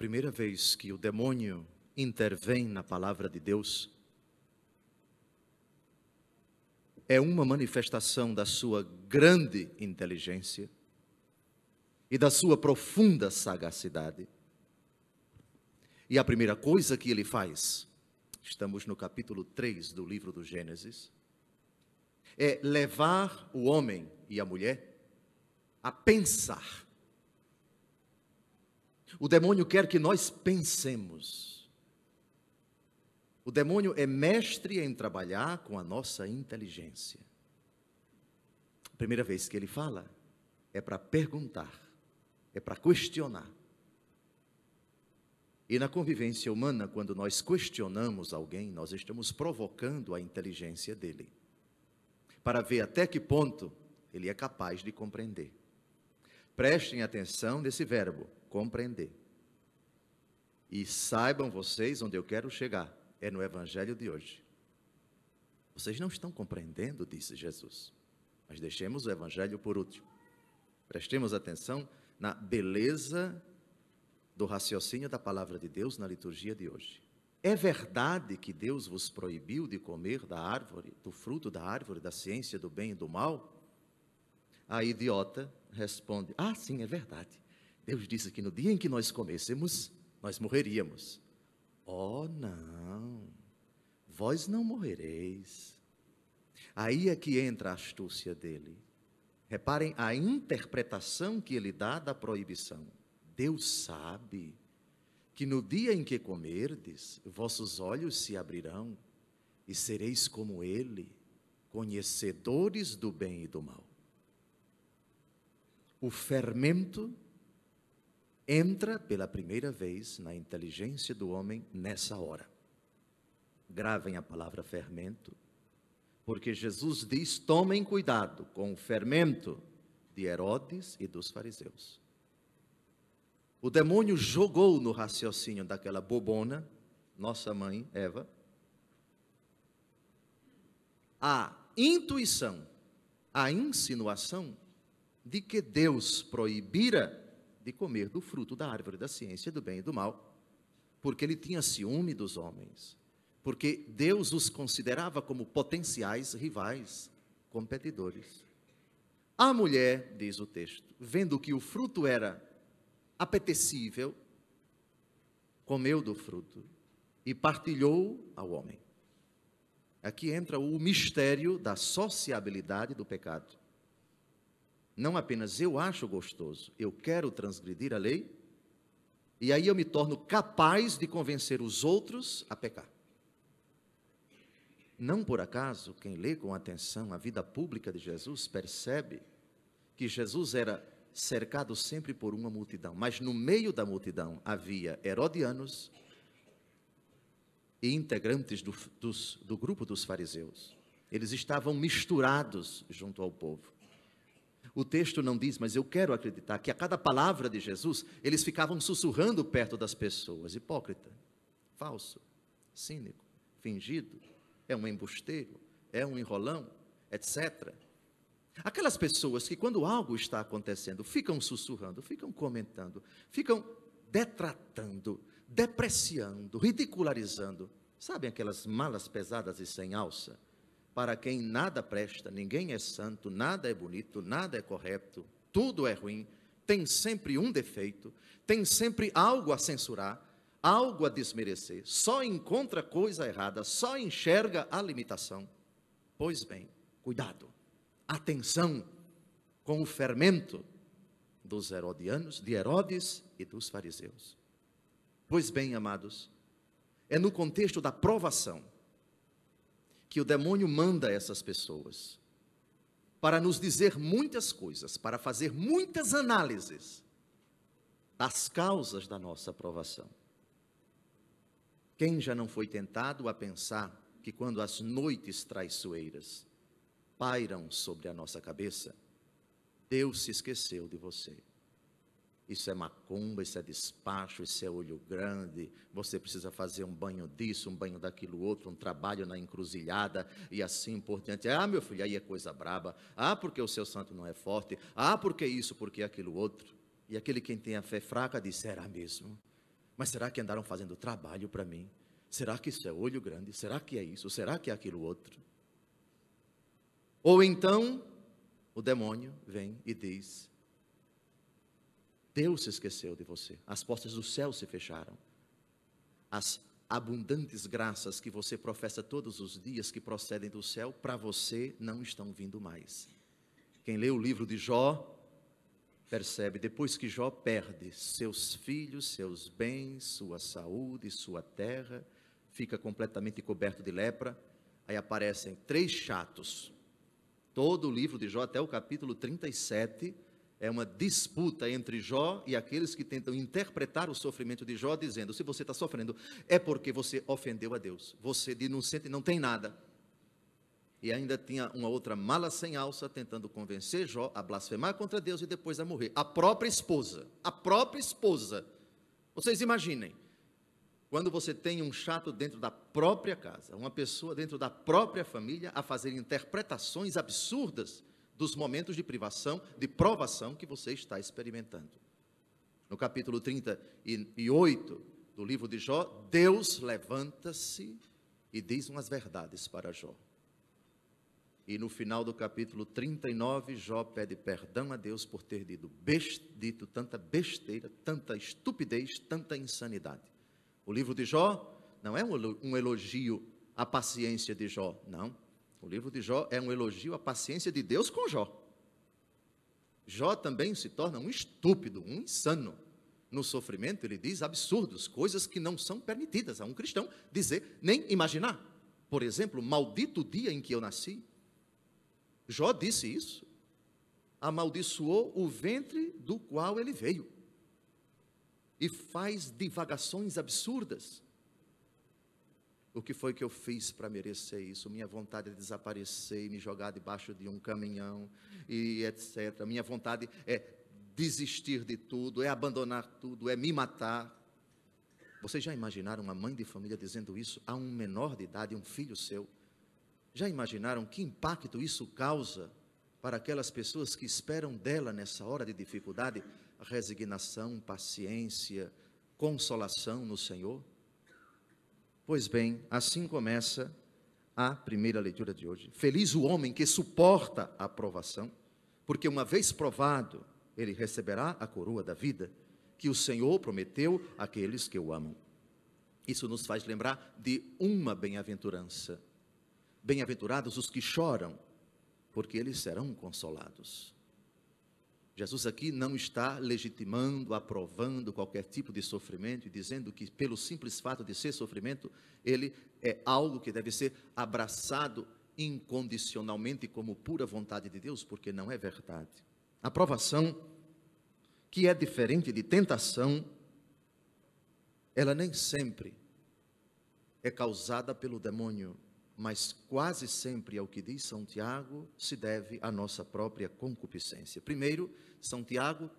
primeira vez que o demônio intervém na palavra de Deus, é uma manifestação da sua grande inteligência e da sua profunda sagacidade. E a primeira coisa que ele faz, estamos no capítulo 3 do livro do Gênesis, é levar o homem e a mulher a pensar o demônio quer que nós pensemos. O demônio é mestre em trabalhar com a nossa inteligência. A primeira vez que ele fala é para perguntar, é para questionar. E na convivência humana, quando nós questionamos alguém, nós estamos provocando a inteligência dele, para ver até que ponto ele é capaz de compreender. Prestem atenção nesse verbo, compreender. E saibam vocês onde eu quero chegar, é no evangelho de hoje. Vocês não estão compreendendo, disse Jesus. Mas deixemos o evangelho por último. Prestemos atenção na beleza do raciocínio da palavra de Deus na liturgia de hoje. É verdade que Deus vos proibiu de comer da árvore, do fruto da árvore da ciência do bem e do mal? A idiota responde: Ah, sim, é verdade. Deus disse que no dia em que nós comêssemos, nós morreríamos. Oh, não, vós não morrereis. Aí é que entra a astúcia dele. Reparem a interpretação que ele dá da proibição. Deus sabe que no dia em que comerdes, vossos olhos se abrirão e sereis como ele, conhecedores do bem e do mal. O fermento entra pela primeira vez na inteligência do homem nessa hora. Gravem a palavra fermento, porque Jesus diz: tomem cuidado com o fermento de Herodes e dos fariseus. O demônio jogou no raciocínio daquela bobona, nossa mãe Eva, a intuição, a insinuação de que Deus proibira de comer do fruto da árvore da ciência do bem e do mal, porque ele tinha ciúme dos homens, porque Deus os considerava como potenciais rivais, competidores. A mulher, diz o texto, vendo que o fruto era apetecível, comeu do fruto e partilhou ao homem. Aqui entra o mistério da sociabilidade do pecado. Não apenas eu acho gostoso, eu quero transgredir a lei, e aí eu me torno capaz de convencer os outros a pecar. Não por acaso, quem lê com atenção a vida pública de Jesus percebe que Jesus era cercado sempre por uma multidão, mas no meio da multidão havia herodianos e integrantes do, dos, do grupo dos fariseus. Eles estavam misturados junto ao povo. O texto não diz, mas eu quero acreditar que a cada palavra de Jesus, eles ficavam sussurrando perto das pessoas: hipócrita, falso, cínico, fingido, é um embusteiro, é um enrolão, etc. Aquelas pessoas que, quando algo está acontecendo, ficam sussurrando, ficam comentando, ficam detratando, depreciando, ridicularizando. Sabem aquelas malas pesadas e sem alça? para quem nada presta, ninguém é santo, nada é bonito, nada é correto, tudo é ruim, tem sempre um defeito, tem sempre algo a censurar, algo a desmerecer, só encontra coisa errada, só enxerga a limitação. Pois bem, cuidado, atenção com o fermento dos herodianos, de Herodes e dos fariseus. Pois bem, amados, é no contexto da provação que o demônio manda essas pessoas para nos dizer muitas coisas, para fazer muitas análises das causas da nossa aprovação. Quem já não foi tentado a pensar que quando as noites traiçoeiras pairam sobre a nossa cabeça, Deus se esqueceu de você isso é macumba, isso é despacho, isso é olho grande, você precisa fazer um banho disso, um banho daquilo outro, um trabalho na encruzilhada e assim por diante. Ah, meu filho, aí é coisa braba. Ah, porque o seu santo não é forte. Ah, porque isso, porque aquilo outro. E aquele quem tem a fé fraca diz: será mesmo? Mas será que andaram fazendo trabalho para mim? Será que isso é olho grande? Será que é isso? Será que é aquilo outro? Ou então o demônio vem e diz: Deus se esqueceu de você. As portas do céu se fecharam. As abundantes graças que você professa todos os dias que procedem do céu, para você não estão vindo mais. Quem lê o livro de Jó, percebe, depois que Jó perde seus filhos, seus bens, sua saúde, sua terra, fica completamente coberto de lepra, aí aparecem três chatos. Todo o livro de Jó, até o capítulo 37, é uma disputa entre Jó e aqueles que tentam interpretar o sofrimento de Jó, dizendo: se você está sofrendo, é porque você ofendeu a Deus. Você de inocente não tem nada. E ainda tinha uma outra mala sem alça tentando convencer Jó a blasfemar contra Deus e depois a morrer. A própria esposa. A própria esposa. Vocês imaginem. Quando você tem um chato dentro da própria casa, uma pessoa dentro da própria família a fazer interpretações absurdas dos momentos de privação, de provação que você está experimentando. No capítulo 38 do livro de Jó, Deus levanta-se e diz umas verdades para Jó. E no final do capítulo 39, Jó pede perdão a Deus por ter dito, best, dito tanta besteira, tanta estupidez, tanta insanidade. O livro de Jó não é um elogio à paciência de Jó, não o livro de Jó é um elogio à paciência de Deus com Jó. Jó também se torna um estúpido, um insano. No sofrimento, ele diz absurdos, coisas que não são permitidas a um cristão dizer nem imaginar. Por exemplo, maldito dia em que eu nasci. Jó disse isso. Amaldiçoou o ventre do qual ele veio. E faz divagações absurdas o que foi que eu fiz para merecer isso? Minha vontade é desaparecer e me jogar debaixo de um caminhão e etc. Minha vontade é desistir de tudo, é abandonar tudo, é me matar. Vocês já imaginaram uma mãe de família dizendo isso a um menor de idade, um filho seu? Já imaginaram que impacto isso causa para aquelas pessoas que esperam dela nessa hora de dificuldade resignação, paciência, consolação no Senhor? Pois bem, assim começa a primeira leitura de hoje. Feliz o homem que suporta a provação, porque uma vez provado, ele receberá a coroa da vida que o Senhor prometeu àqueles que o amam. Isso nos faz lembrar de uma bem-aventurança. Bem-aventurados os que choram, porque eles serão consolados. Jesus aqui não está legitimando, aprovando qualquer tipo de sofrimento e dizendo que, pelo simples fato de ser sofrimento, ele é algo que deve ser abraçado incondicionalmente como pura vontade de Deus, porque não é verdade. A provação, que é diferente de tentação, ela nem sempre é causada pelo demônio, mas quase sempre, ao é que diz São Tiago, se deve à nossa própria concupiscência. Primeiro, são Tiago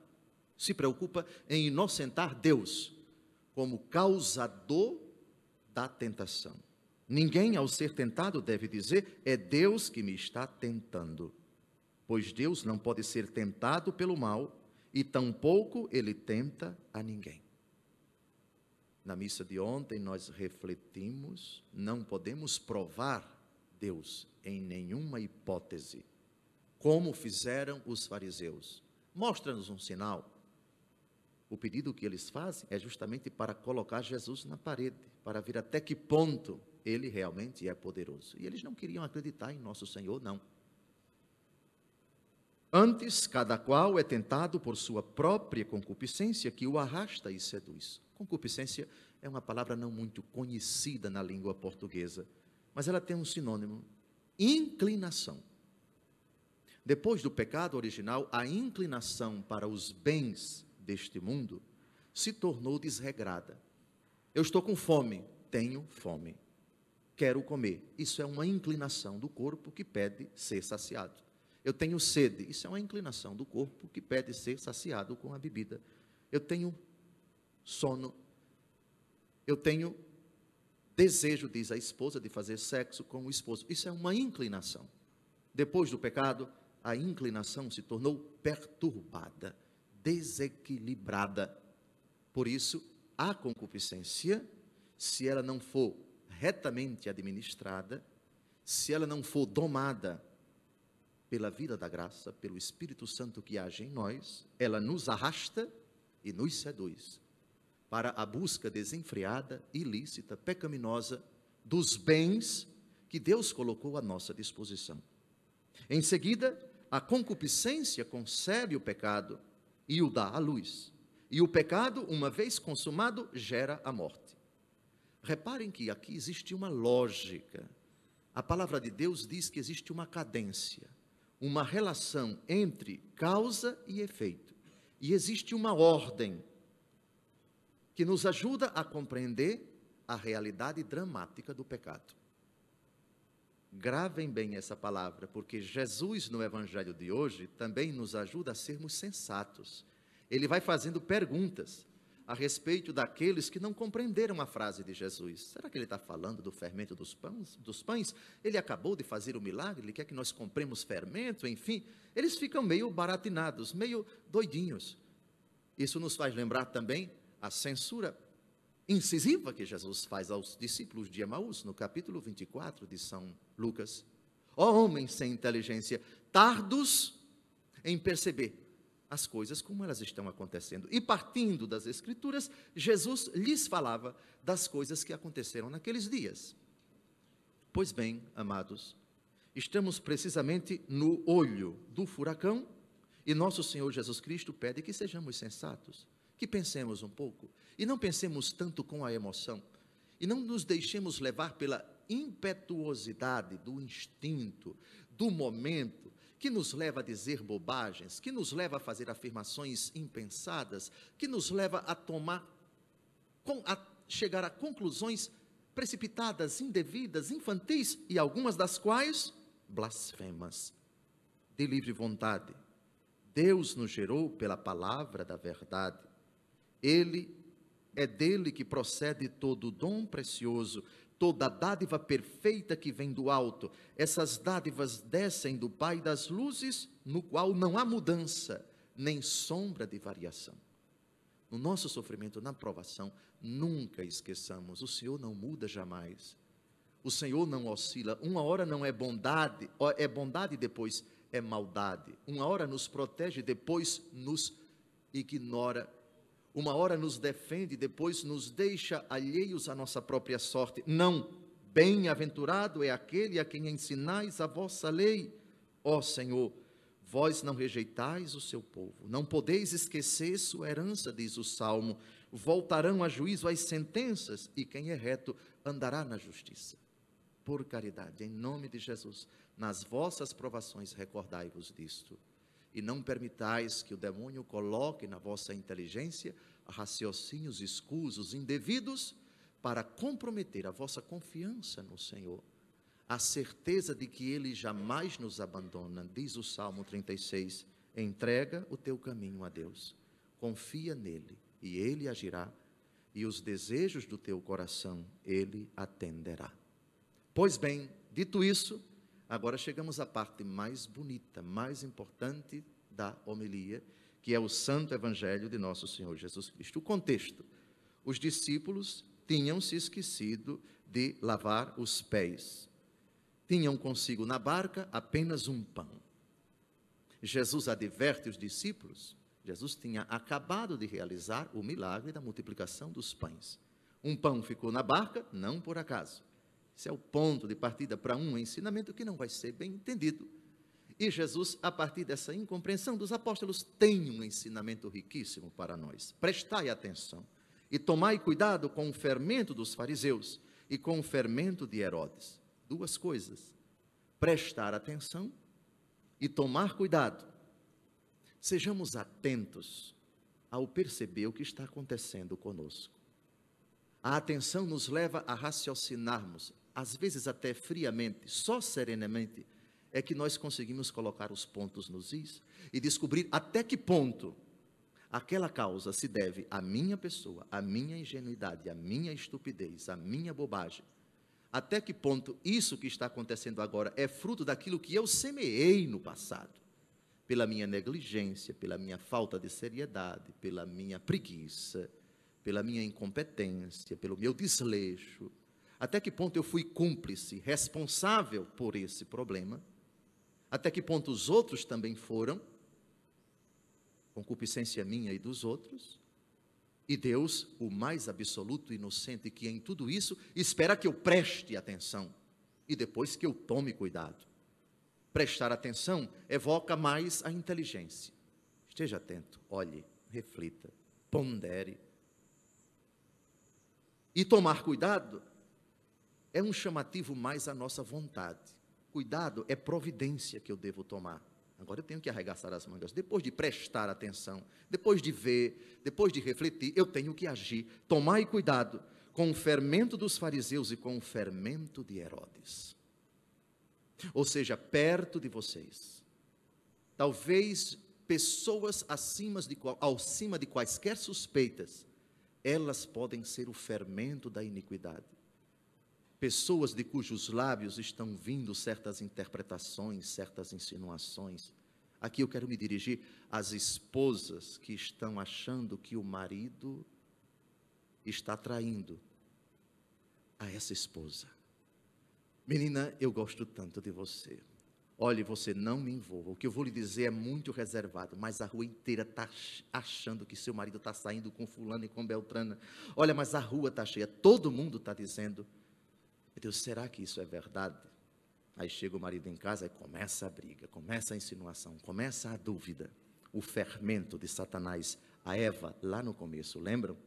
se preocupa em inocentar Deus como causador da tentação. Ninguém, ao ser tentado, deve dizer: é Deus que me está tentando. Pois Deus não pode ser tentado pelo mal e tampouco ele tenta a ninguém. Na missa de ontem, nós refletimos: não podemos provar Deus em nenhuma hipótese, como fizeram os fariseus. Mostra-nos um sinal. O pedido que eles fazem é justamente para colocar Jesus na parede, para ver até que ponto ele realmente é poderoso. E eles não queriam acreditar em nosso Senhor, não. Antes, cada qual é tentado por sua própria concupiscência, que o arrasta e seduz. Concupiscência é uma palavra não muito conhecida na língua portuguesa, mas ela tem um sinônimo: inclinação. Depois do pecado original, a inclinação para os bens deste mundo se tornou desregrada. Eu estou com fome, tenho fome. Quero comer. Isso é uma inclinação do corpo que pede ser saciado. Eu tenho sede. Isso é uma inclinação do corpo que pede ser saciado com a bebida. Eu tenho sono. Eu tenho desejo, diz a esposa, de fazer sexo com o esposo. Isso é uma inclinação. Depois do pecado, a inclinação se tornou perturbada, desequilibrada. Por isso, a concupiscência, se ela não for retamente administrada, se ela não for domada pela vida da graça, pelo Espírito Santo que age em nós, ela nos arrasta e nos seduz para a busca desenfreada, ilícita, pecaminosa dos bens que Deus colocou à nossa disposição. Em seguida, a concupiscência concebe o pecado e o dá à luz. E o pecado, uma vez consumado, gera a morte. Reparem que aqui existe uma lógica. A palavra de Deus diz que existe uma cadência, uma relação entre causa e efeito. E existe uma ordem que nos ajuda a compreender a realidade dramática do pecado. Gravem bem essa palavra, porque Jesus no Evangelho de hoje também nos ajuda a sermos sensatos. Ele vai fazendo perguntas a respeito daqueles que não compreenderam a frase de Jesus. Será que ele está falando do fermento dos pães? Dos pães? Ele acabou de fazer o milagre, ele quer que nós compremos fermento, enfim. Eles ficam meio baratinados, meio doidinhos. Isso nos faz lembrar também a censura incisiva que Jesus faz aos discípulos de Emaús, no capítulo 24 de São Lucas. Ó oh, homens sem inteligência, tardos em perceber as coisas como elas estão acontecendo. E partindo das Escrituras, Jesus lhes falava das coisas que aconteceram naqueles dias. Pois bem, amados, estamos precisamente no olho do furacão e nosso Senhor Jesus Cristo pede que sejamos sensatos que pensemos um pouco e não pensemos tanto com a emoção e não nos deixemos levar pela impetuosidade do instinto, do momento, que nos leva a dizer bobagens, que nos leva a fazer afirmações impensadas, que nos leva a tomar, a chegar a conclusões precipitadas, indevidas, infantis e algumas das quais blasfemas. De livre vontade, Deus nos gerou pela palavra da verdade ele é dele que procede todo dom precioso, toda dádiva perfeita que vem do alto. Essas dádivas descem do Pai das luzes, no qual não há mudança, nem sombra de variação. No nosso sofrimento, na provação, nunca esqueçamos: o Senhor não muda jamais. O Senhor não oscila. Uma hora não é bondade, é bondade depois é maldade. Uma hora nos protege, depois nos ignora uma hora nos defende, depois nos deixa alheios à nossa própria sorte. Não. Bem-aventurado é aquele a quem ensinais a vossa lei. Ó Senhor, vós não rejeitais o seu povo. Não podeis esquecer sua herança, diz o salmo. Voltarão a juízo as sentenças, e quem é reto andará na justiça. Por caridade, em nome de Jesus, nas vossas provações recordai-vos disto e não permitais que o demônio coloque na vossa inteligência raciocínios escusos, indevidos, para comprometer a vossa confiança no Senhor, a certeza de que Ele jamais nos abandona, diz o Salmo 36. Entrega o teu caminho a Deus, confia nele e Ele agirá, e os desejos do teu coração Ele atenderá. Pois bem, dito isso, Agora chegamos à parte mais bonita, mais importante da homilia, que é o Santo Evangelho de Nosso Senhor Jesus Cristo. O contexto: os discípulos tinham se esquecido de lavar os pés. Tinham consigo na barca apenas um pão. Jesus adverte os discípulos. Jesus tinha acabado de realizar o milagre da multiplicação dos pães. Um pão ficou na barca, não por acaso. Esse é o ponto de partida para um ensinamento que não vai ser bem entendido. E Jesus, a partir dessa incompreensão dos apóstolos, tem um ensinamento riquíssimo para nós. Prestai atenção e tomai cuidado com o fermento dos fariseus e com o fermento de Herodes. Duas coisas: prestar atenção e tomar cuidado. Sejamos atentos ao perceber o que está acontecendo conosco. A atenção nos leva a raciocinarmos, às vezes até friamente, só serenamente, é que nós conseguimos colocar os pontos nos is e descobrir até que ponto aquela causa se deve à minha pessoa, à minha ingenuidade, à minha estupidez, à minha bobagem. Até que ponto isso que está acontecendo agora é fruto daquilo que eu semeei no passado, pela minha negligência, pela minha falta de seriedade, pela minha preguiça, pela minha incompetência, pelo meu desleixo, até que ponto eu fui cúmplice, responsável por esse problema? Até que ponto os outros também foram? Concupiscência minha e dos outros? E Deus, o mais absoluto inocente que em tudo isso, espera que eu preste atenção e depois que eu tome cuidado. Prestar atenção evoca mais a inteligência. Esteja atento, olhe, reflita, pondere. E tomar cuidado é um chamativo mais à nossa vontade. Cuidado é providência que eu devo tomar. Agora eu tenho que arregaçar as mangas. Depois de prestar atenção, depois de ver, depois de refletir, eu tenho que agir. Tomai cuidado com o fermento dos fariseus e com o fermento de Herodes. Ou seja, perto de vocês. Talvez pessoas acima de, acima de quaisquer suspeitas, elas podem ser o fermento da iniquidade pessoas de cujos lábios estão vindo certas interpretações, certas insinuações. Aqui eu quero me dirigir às esposas que estão achando que o marido está traindo a essa esposa. Menina, eu gosto tanto de você. Olhe, você não me envolva. O que eu vou lhe dizer é muito reservado, mas a rua inteira está achando que seu marido está saindo com fulano e com Beltrana. Olha, mas a rua está cheia, todo mundo está dizendo. Meu Deus, será que isso é verdade? Aí chega o marido em casa e começa a briga, começa a insinuação, começa a dúvida. O fermento de Satanás a Eva lá no começo, lembram?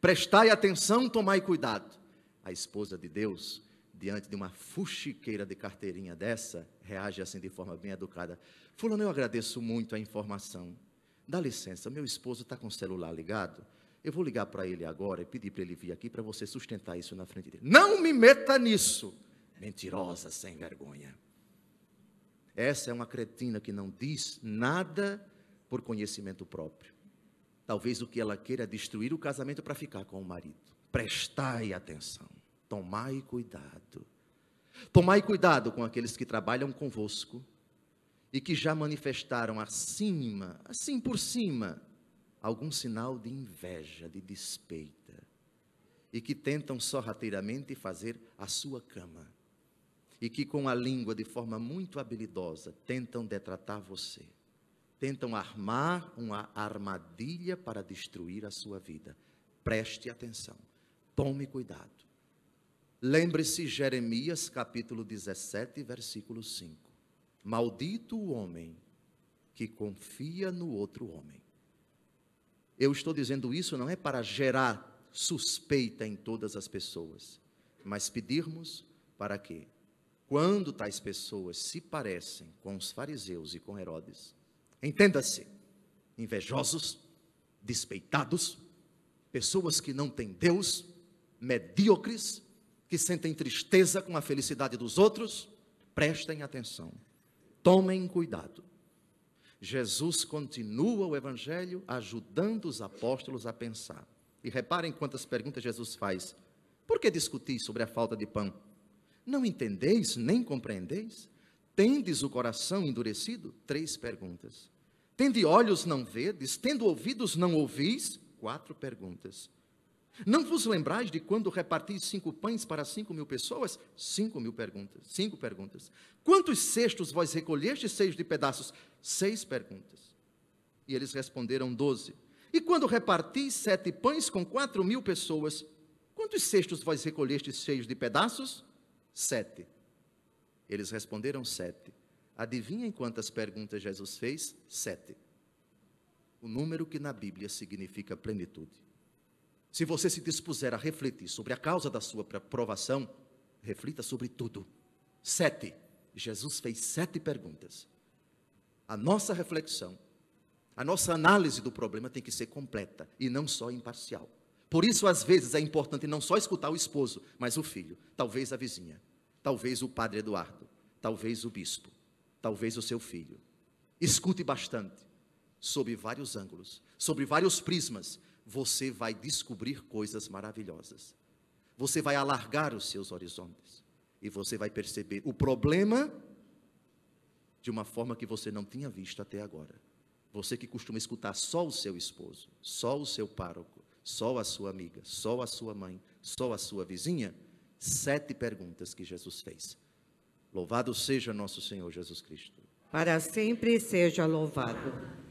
Prestai atenção, tomai cuidado. A esposa de Deus, diante de uma fuxiqueira de carteirinha dessa, reage assim de forma bem educada. Fulano, eu agradeço muito a informação. Dá licença, meu esposo está com o celular ligado. Eu vou ligar para ele agora e pedir para ele vir aqui para você sustentar isso na frente dele. Não me meta nisso! Mentirosa, sem vergonha. Essa é uma cretina que não diz nada por conhecimento próprio. Talvez o que ela queira é destruir o casamento para ficar com o marido. Prestai atenção, tomai cuidado. Tomai cuidado com aqueles que trabalham convosco e que já manifestaram acima, assim por cima, algum sinal de inveja, de despeita, e que tentam sorrateiramente fazer a sua cama, e que com a língua, de forma muito habilidosa, tentam detratar você, tentam armar uma armadilha para destruir a sua vida. Preste atenção, tome cuidado. Lembre-se Jeremias capítulo 17, versículo 5. Maldito o homem que confia no outro homem eu estou dizendo isso não é para gerar suspeita em todas as pessoas, mas pedirmos para que, quando tais pessoas se parecem com os fariseus e com Herodes, entenda-se, invejosos, despeitados, pessoas que não têm Deus, medíocres, que sentem tristeza com a felicidade dos outros, prestem atenção, tomem cuidado Jesus continua o Evangelho ajudando os apóstolos a pensar. E reparem quantas perguntas Jesus faz. Por que discutis sobre a falta de pão? Não entendeis nem compreendeis? Tendes o coração endurecido? Três perguntas. Tende olhos, não vedes? Tendo ouvidos, não ouvis? Quatro perguntas. Não vos lembrais de quando reparti cinco pães para cinco mil pessoas? Cinco mil perguntas. Cinco perguntas. Quantos cestos vós recolheste seis de pedaços? Seis perguntas. E eles responderam doze. E quando reparti sete pães com quatro mil pessoas, quantos cestos vós recolheste seis de pedaços? Sete. Eles responderam sete. Adivinhem quantas perguntas Jesus fez? Sete. O número que na Bíblia significa plenitude. Se você se dispuser a refletir sobre a causa da sua provação, reflita sobre tudo. Sete. Jesus fez sete perguntas. A nossa reflexão, a nossa análise do problema tem que ser completa e não só imparcial. Por isso, às vezes, é importante não só escutar o esposo, mas o filho, talvez a vizinha, talvez o padre Eduardo, talvez o bispo, talvez o seu filho. Escute bastante, sob vários ângulos, sobre vários prismas, você vai descobrir coisas maravilhosas. Você vai alargar os seus horizontes. E você vai perceber o problema de uma forma que você não tinha visto até agora. Você que costuma escutar só o seu esposo, só o seu pároco, só a sua amiga, só a sua mãe, só a sua vizinha. Sete perguntas que Jesus fez. Louvado seja nosso Senhor Jesus Cristo. Para sempre seja louvado.